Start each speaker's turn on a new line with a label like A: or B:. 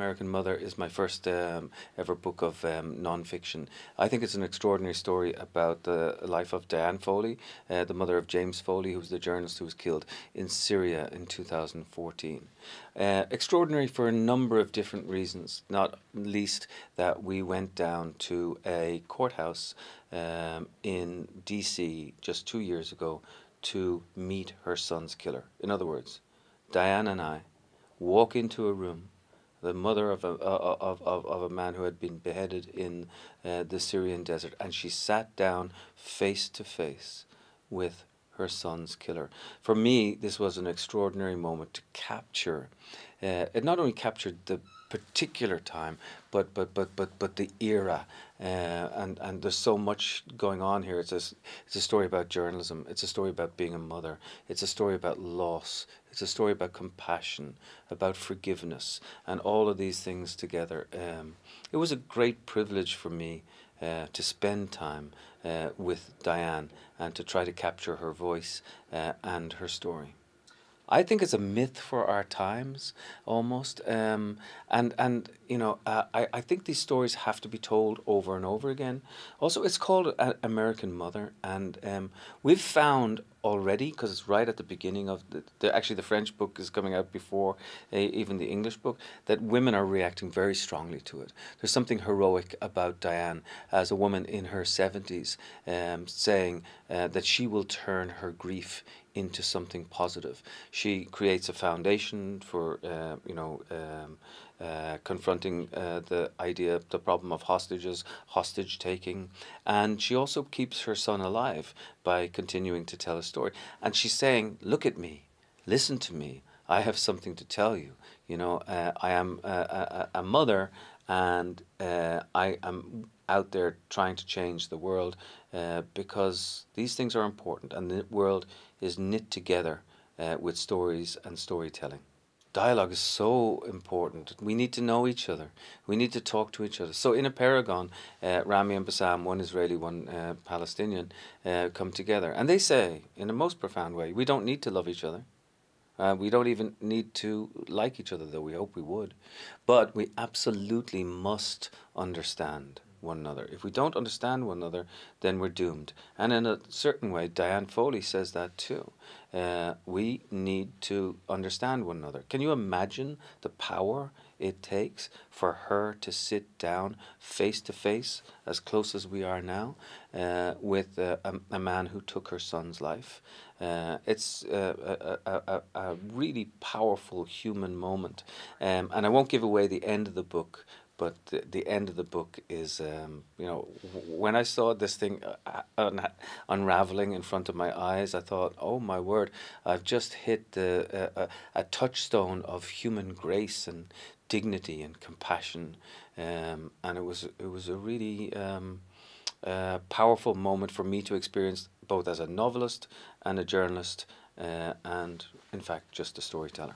A: American Mother is my first um, ever book of um, nonfiction. I think it's an extraordinary story about the life of Diane Foley, uh, the mother of James Foley, who was the journalist who was killed in Syria in 2014. Uh, extraordinary for a number of different reasons, not least that we went down to a courthouse um, in DC just two years ago to meet her son's killer. In other words, Diane and I walk into a room the mother of a, of, of, of a man who had been beheaded in uh, the Syrian desert, and she sat down face to face with her son's killer. For me, this was an extraordinary moment to capture. Uh, it not only captured the particular time, but but but but but the era, uh, and and there's so much going on here. It's a it's a story about journalism. It's a story about being a mother. It's a story about loss. It's a story about compassion, about forgiveness, and all of these things together. Um, it was a great privilege for me uh, to spend time uh, with Diane and to try to capture her voice uh, and her story. I think it's a myth for our times almost. Um, and, and, you know, uh, I, I think these stories have to be told over and over again. Also, it's called American Mother. And um, we've found already because it's right at the beginning of the, the, actually the french book is coming out before eh, even the english book that women are reacting very strongly to it there's something heroic about diane as a woman in her 70s um, saying uh, that she will turn her grief into something positive she creates a foundation for uh, you know um, uh, confronting uh, the idea, the problem of hostages, hostage taking. And she also keeps her son alive by continuing to tell a story. And she's saying, Look at me, listen to me, I have something to tell you. You know, uh, I am a, a, a mother and uh, I am out there trying to change the world uh, because these things are important and the world is knit together uh, with stories and storytelling dialogue is so important. We need to know each other. We need to talk to each other. So in a paragon, uh, Rami and Bassam, one Israeli, one uh, Palestinian, uh, come together. And they say, in the most profound way, we don't need to love each other. Uh, we don't even need to like each other, though we hope we would. But we absolutely must understand one another. If we don't understand one another, then we're doomed. And in a certain way, Diane Foley says that too. Uh, we need to understand one another. Can you imagine the power it takes for her to sit down face to face, as close as we are now, uh, with uh, a, a, man who took her son's life? Uh, it's uh, a, a, a, really powerful human moment. Um, and I won't give away the end of the book, but the, the end of the book is, um, you know, when I saw this thing uh, uh, un unraveling in front of my eyes, I thought, oh my word, I've just hit the, uh, a, uh, a touchstone of human grace and dignity and compassion, um, and it was it was a really um, uh, powerful moment for me to experience both as a novelist and a journalist, uh, and in fact just a storyteller.